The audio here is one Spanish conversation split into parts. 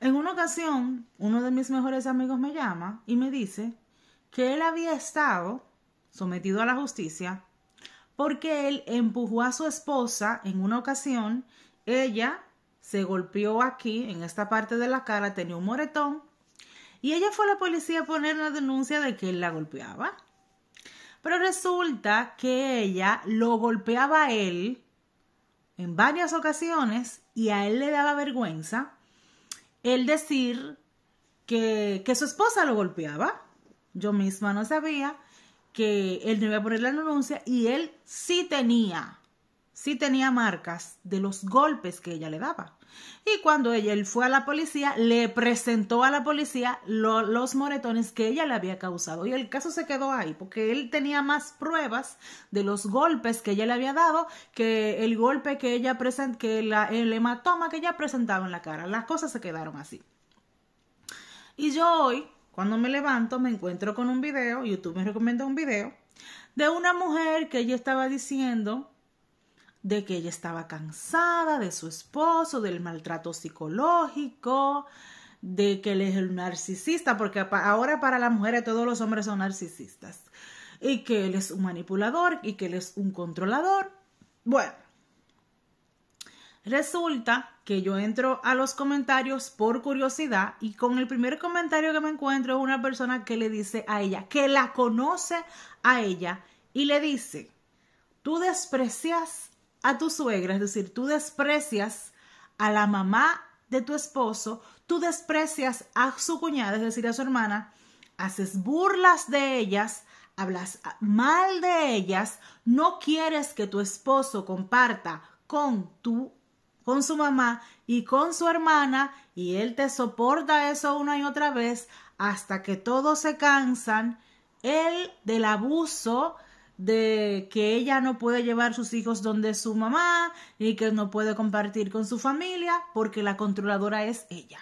En una ocasión, uno de mis mejores amigos me llama y me dice que él había estado sometido a la justicia porque él empujó a su esposa en una ocasión, ella se golpeó aquí, en esta parte de la cara, tenía un moretón, y ella fue a la policía a poner una denuncia de que él la golpeaba. Pero resulta que ella lo golpeaba a él en varias ocasiones y a él le daba vergüenza el decir que, que su esposa lo golpeaba. Yo misma no sabía que él no iba a poner la denuncia y él sí tenía, sí tenía marcas de los golpes que ella le daba. Y cuando ella, él fue a la policía, le presentó a la policía los moretones que ella le había causado. Y el caso se quedó ahí, porque él tenía más pruebas de los golpes que ella le había dado que el golpe que ella que el hematoma que ella presentaba en la cara. Las cosas se quedaron así. Y yo hoy, cuando me levanto, me encuentro con un video, YouTube me recomienda un video, de una mujer que ella estaba diciendo de que ella estaba cansada de su esposo, del maltrato psicológico, de que él es el narcisista, porque ahora para las mujeres todos los hombres son narcisistas, y que él es un manipulador y que él es un controlador. Bueno, resulta que yo entro a los comentarios por curiosidad y con el primer comentario que me encuentro es una persona que le dice a ella, que la conoce a ella y le dice, tú desprecias a tu suegra, es decir, tú desprecias a la mamá de tu esposo, tú desprecias a su cuñada, es decir, a su hermana, haces burlas de ellas, hablas mal de ellas, no quieres que tu esposo comparta con tu con su mamá y con su hermana y él te soporta eso una y otra vez hasta que todos se cansan, él del abuso de que ella no puede llevar sus hijos donde su mamá y que no puede compartir con su familia porque la controladora es ella.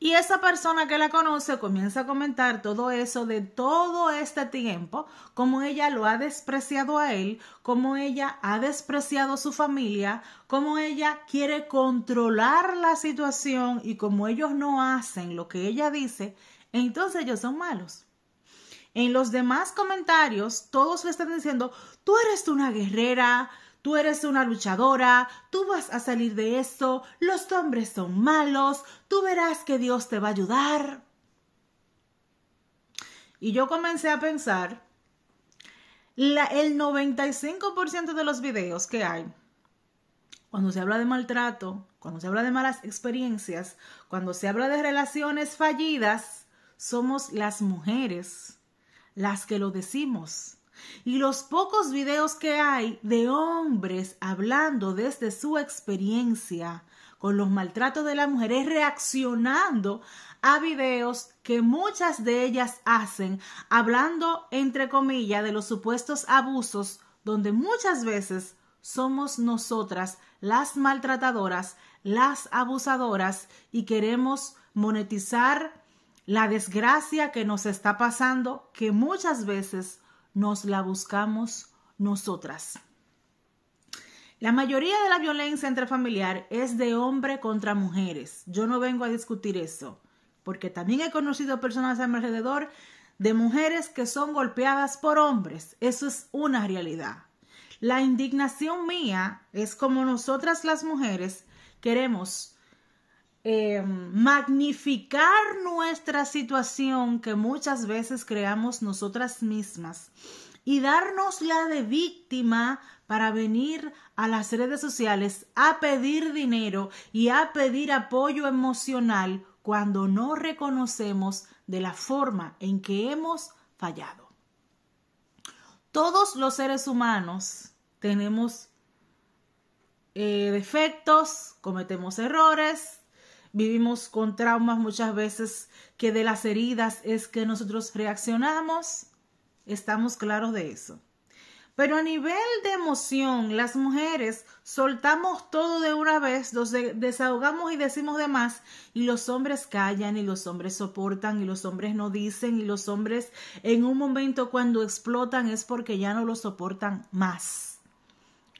Y esa persona que la conoce comienza a comentar todo eso de todo este tiempo, cómo ella lo ha despreciado a él, cómo ella ha despreciado a su familia, cómo ella quiere controlar la situación y como ellos no hacen lo que ella dice, entonces ellos son malos. En los demás comentarios, todos están diciendo, tú eres una guerrera, tú eres una luchadora, tú vas a salir de esto, los hombres son malos, tú verás que Dios te va a ayudar. Y yo comencé a pensar, el 95% de los videos que hay, cuando se habla de maltrato, cuando se habla de malas experiencias, cuando se habla de relaciones fallidas, somos las mujeres las que lo decimos. Y los pocos videos que hay de hombres hablando desde su experiencia con los maltratos de las mujeres reaccionando a videos que muchas de ellas hacen hablando entre comillas de los supuestos abusos donde muchas veces somos nosotras las maltratadoras, las abusadoras y queremos monetizar la desgracia que nos está pasando, que muchas veces nos la buscamos nosotras. La mayoría de la violencia intrafamiliar es de hombre contra mujeres. Yo no vengo a discutir eso, porque también he conocido personas a mi alrededor de mujeres que son golpeadas por hombres. Eso es una realidad. La indignación mía es como nosotras las mujeres queremos eh, magnificar nuestra situación que muchas veces creamos nosotras mismas y darnos la de víctima para venir a las redes sociales a pedir dinero y a pedir apoyo emocional cuando no reconocemos de la forma en que hemos fallado. Todos los seres humanos tenemos eh, defectos, cometemos errores, vivimos con traumas muchas veces que de las heridas es que nosotros reaccionamos. Estamos claros de eso. Pero a nivel de emoción, las mujeres soltamos todo de una vez, nos desahogamos y decimos de más, y los hombres callan, y los hombres soportan, y los hombres no dicen, y los hombres en un momento cuando explotan es porque ya no lo soportan más.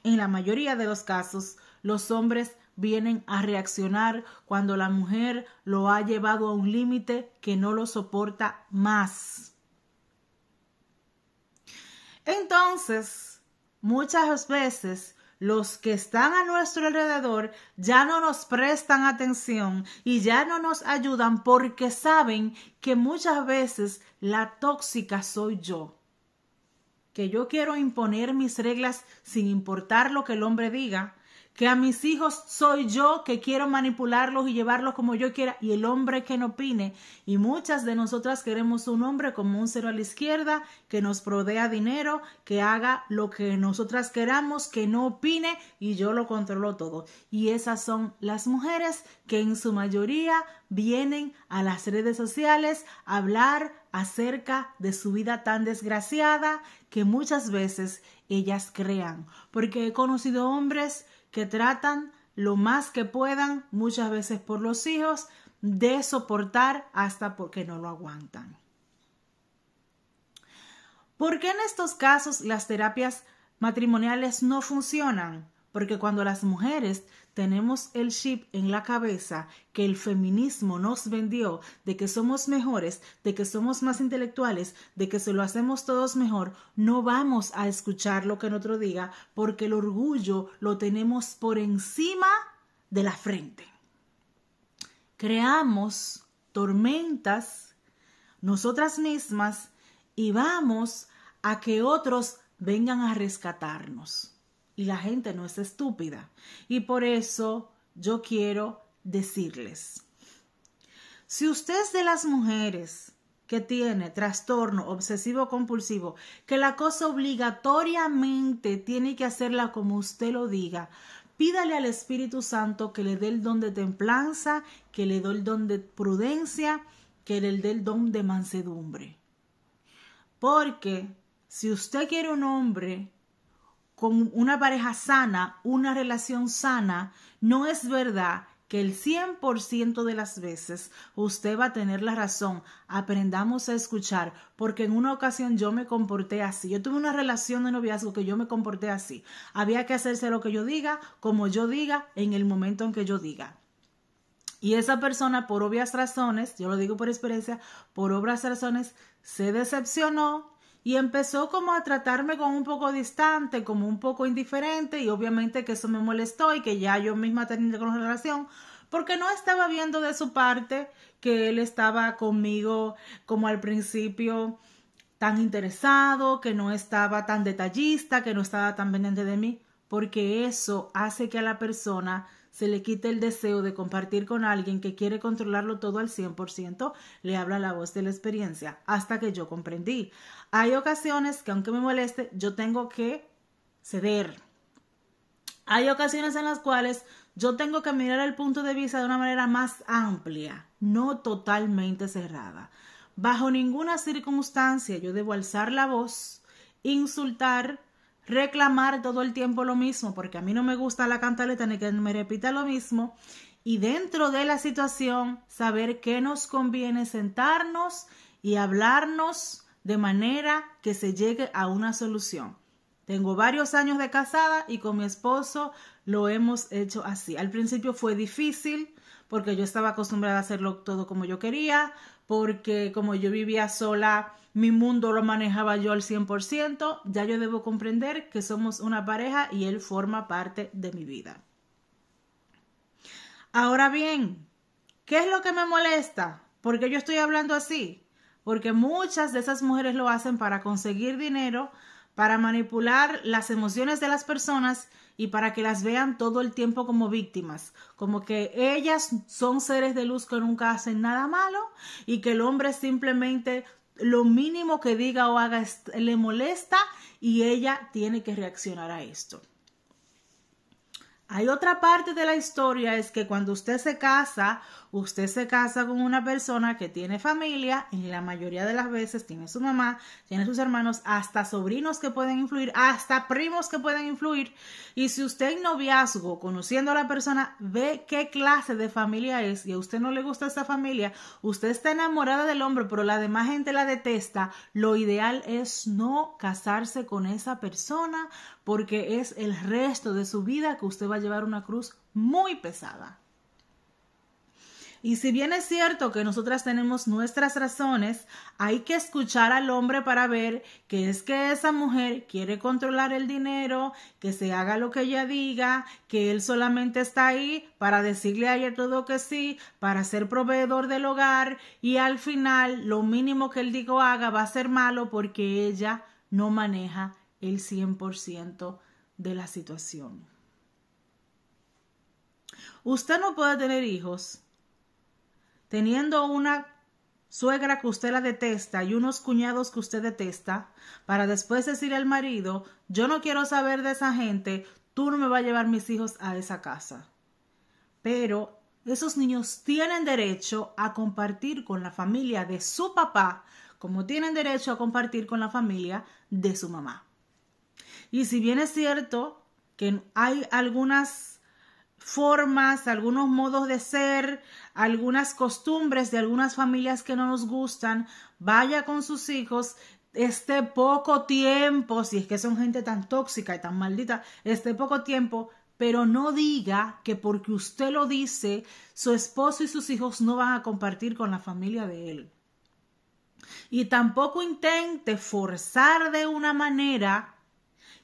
En la mayoría de los casos, los hombres vienen a reaccionar cuando la mujer lo ha llevado a un límite que no lo soporta más. Entonces, muchas veces los que están a nuestro alrededor ya no nos prestan atención y ya no nos ayudan porque saben que muchas veces la tóxica soy yo. Que yo quiero imponer mis reglas sin importar lo que el hombre diga, que a mis hijos soy yo que quiero manipularlos y llevarlos como yo quiera, y el hombre que no opine. Y muchas de nosotras queremos un hombre como un cero a la izquierda, que nos provea dinero, que haga lo que nosotras queramos, que no opine y yo lo controlo todo. Y esas son las mujeres que en su mayoría vienen a las redes sociales a hablar acerca de su vida tan desgraciada que muchas veces ellas crean. Porque he conocido hombres que tratan lo más que puedan, muchas veces por los hijos, de soportar hasta porque no lo aguantan. ¿Por qué en estos casos las terapias matrimoniales no funcionan? Porque cuando las mujeres tenemos el chip en la cabeza que el feminismo nos vendió, de que somos mejores, de que somos más intelectuales, de que se lo hacemos todos mejor, no vamos a escuchar lo que el otro diga porque el orgullo lo tenemos por encima de la frente. Creamos tormentas nosotras mismas y vamos a que otros vengan a rescatarnos y la gente no es estúpida. Y por eso yo quiero decirles, si usted es de las mujeres que tiene trastorno obsesivo compulsivo, que la cosa obligatoriamente tiene que hacerla como usted lo diga, pídale al Espíritu Santo que le dé el don de templanza, que le dé el don de prudencia, que le dé el don de mansedumbre. Porque si usted quiere un hombre con una pareja sana, una relación sana, no es verdad que el 100% de las veces usted va a tener la razón. Aprendamos a escuchar, porque en una ocasión yo me comporté así. Yo tuve una relación de noviazgo que yo me comporté así. Había que hacerse lo que yo diga, como yo diga, en el momento en que yo diga. Y esa persona, por obvias razones, yo lo digo por experiencia, por obvias razones, se decepcionó, y empezó como a tratarme con un poco distante, como un poco indiferente y obviamente que eso me molestó y que ya yo misma tenía con relación porque no estaba viendo de su parte que él estaba conmigo como al principio tan interesado, que no estaba tan detallista, que no estaba tan pendiente de mí, porque eso hace que a la persona se le quita el deseo de compartir con alguien que quiere controlarlo todo al 100%, le habla la voz de la experiencia, hasta que yo comprendí. Hay ocasiones que aunque me moleste, yo tengo que ceder. Hay ocasiones en las cuales yo tengo que mirar el punto de vista de una manera más amplia, no totalmente cerrada. Bajo ninguna circunstancia yo debo alzar la voz, insultar, reclamar todo el tiempo lo mismo, porque a mí no me gusta la cantaleta ni que me repita lo mismo. Y dentro de la situación, saber qué nos conviene sentarnos y hablarnos de manera que se llegue a una solución. Tengo varios años de casada y con mi esposo lo hemos hecho así. Al principio fue difícil porque yo estaba acostumbrada a hacerlo todo como yo quería, porque como yo vivía sola, mi mundo lo manejaba yo al 100%, ya yo debo comprender que somos una pareja y él forma parte de mi vida. Ahora bien, ¿qué es lo que me molesta? Porque yo estoy hablando así? Porque muchas de esas mujeres lo hacen para conseguir dinero, para manipular las emociones de las personas y para que las vean todo el tiempo como víctimas, como que ellas son seres de luz que nunca hacen nada malo y que el hombre simplemente lo mínimo que diga o haga le molesta y ella tiene que reaccionar a esto. Hay otra parte de la historia es que cuando usted se casa, usted se casa con una persona que tiene familia, y la mayoría de las veces tiene su mamá, tiene sus hermanos, hasta sobrinos que pueden influir, hasta primos que pueden influir. Y si usted en noviazgo, conociendo a la persona, ve qué clase de familia es y a usted no le gusta esa familia, usted está enamorada del hombre, pero la demás gente la detesta, lo ideal es no casarse con esa persona porque es el resto de su vida que usted va llevar una cruz muy pesada. Y si bien es cierto que nosotras tenemos nuestras razones, hay que escuchar al hombre para ver que es que esa mujer quiere controlar el dinero, que se haga lo que ella diga, que él solamente está ahí para decirle a ella todo que sí, para ser proveedor del hogar y al final lo mínimo que él digo haga va a ser malo porque ella no maneja el 100% de la situación. Usted no puede tener hijos teniendo una suegra que usted la detesta y unos cuñados que usted detesta, para después decir al marido, yo no quiero saber de esa gente, tú no me vas a llevar mis hijos a esa casa. Pero esos niños tienen derecho a compartir con la familia de su papá, como tienen derecho a compartir con la familia de su mamá. Y si bien es cierto que hay algunas formas, algunos modos de ser, algunas costumbres de algunas familias que no nos gustan, vaya con sus hijos, este poco tiempo, si es que son gente tan tóxica y tan maldita, este poco tiempo, pero no diga que porque usted lo dice, su esposo y sus hijos no van a compartir con la familia de él. Y tampoco intente forzar de una manera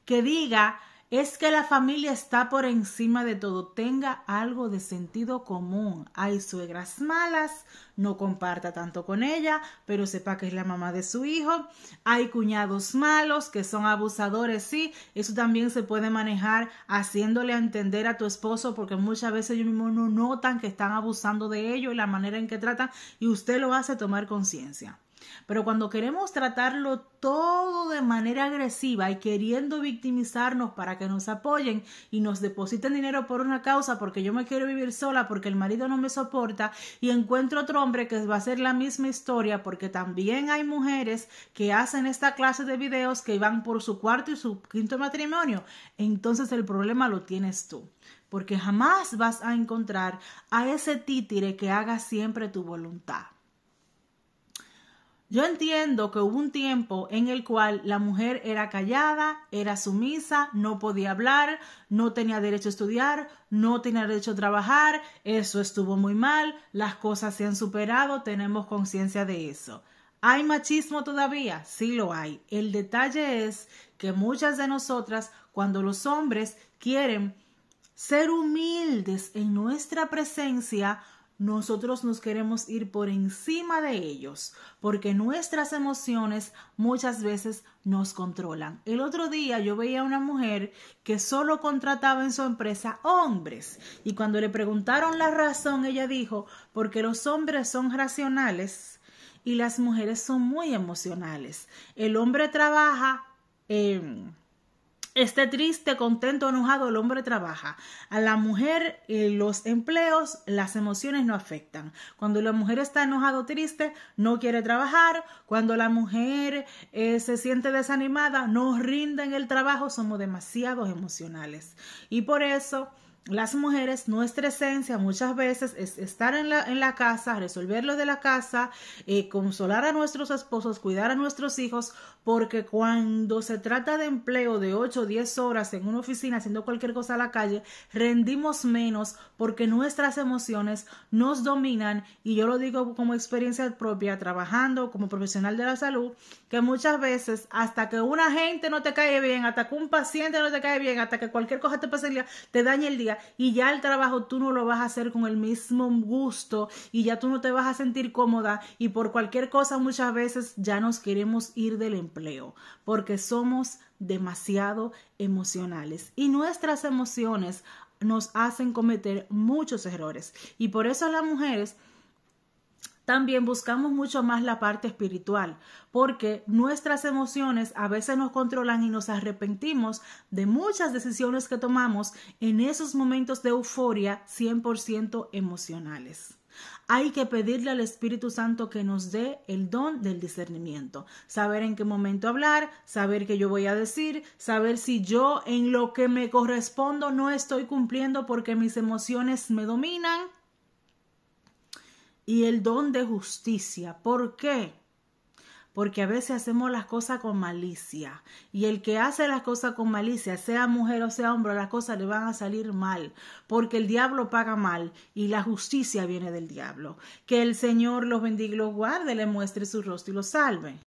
que diga, es que la familia está por encima de todo. Tenga algo de sentido común. Hay suegras malas, no comparta tanto con ella, pero sepa que es la mamá de su hijo. Hay cuñados malos que son abusadores, sí. Eso también se puede manejar haciéndole entender a tu esposo, porque muchas veces ellos mismos no notan que están abusando de ellos y la manera en que tratan, y usted lo hace tomar conciencia. Pero cuando queremos tratarlo todo de manera agresiva y queriendo victimizarnos para que nos apoyen y nos depositen dinero por una causa porque yo me quiero vivir sola porque el marido no me soporta y encuentro otro hombre que va a ser la misma historia porque también hay mujeres que hacen esta clase de videos que van por su cuarto y su quinto matrimonio, entonces el problema lo tienes tú porque jamás vas a encontrar a ese títere que haga siempre tu voluntad. Yo entiendo que hubo un tiempo en el cual la mujer era callada, era sumisa, no podía hablar, no tenía derecho a estudiar, no tenía derecho a trabajar, eso estuvo muy mal, las cosas se han superado, tenemos conciencia de eso. ¿Hay machismo todavía? Sí lo hay. El detalle es que muchas de nosotras, cuando los hombres quieren ser humildes en nuestra presencia, nosotros nos queremos ir por encima de ellos, porque nuestras emociones muchas veces nos controlan. El otro día yo veía a una mujer que solo contrataba en su empresa hombres y cuando le preguntaron la razón, ella dijo, porque los hombres son racionales y las mujeres son muy emocionales. El hombre trabaja... en Esté triste, contento, enojado, el hombre trabaja. A la mujer eh, los empleos, las emociones no afectan. Cuando la mujer está enojado, triste, no quiere trabajar. Cuando la mujer eh, se siente desanimada, no rinde en el trabajo, somos demasiados emocionales. Y por eso las mujeres, nuestra esencia muchas veces es estar en la, casa, resolver lo de la casa, eh, consolar a nuestros esposos, cuidar a nuestros hijos, porque cuando se trata de empleo de 8 o 10 horas en una oficina haciendo cualquier cosa a la calle, rendimos menos porque nuestras emociones nos dominan y yo lo digo como experiencia propia, trabajando como profesional de la salud, que muchas veces hasta que una gente no te cae bien, hasta que un paciente no te cae bien, hasta que cualquier cosa te pase el día, te daña el día, y ya el trabajo tú no lo vas a hacer con el mismo gusto y ya tú no te vas a sentir cómoda y por cualquier cosa muchas veces ya nos queremos ir del empleo porque somos demasiado emocionales y nuestras emociones nos hacen cometer muchos errores y por eso las mujeres también buscamos mucho más la parte espiritual, porque nuestras emociones a veces nos controlan y nos arrepentimos de muchas decisiones que tomamos en esos momentos de euforia 100% emocionales. Hay que pedirle al Espíritu Santo que nos dé el don del discernimiento, saber en qué momento hablar, saber qué yo voy a decir, saber si yo en lo que me correspondo no estoy cumpliendo porque mis emociones me dominan y el don de justicia. ¿Por qué? Porque a veces hacemos las cosas con malicia. Y el que hace las cosas con malicia, sea mujer o sea hombre, las cosas le van a salir mal. Porque el diablo paga mal y la justicia viene del diablo. Que el Señor los bendiga y los guarde, le muestre su rostro y los salve.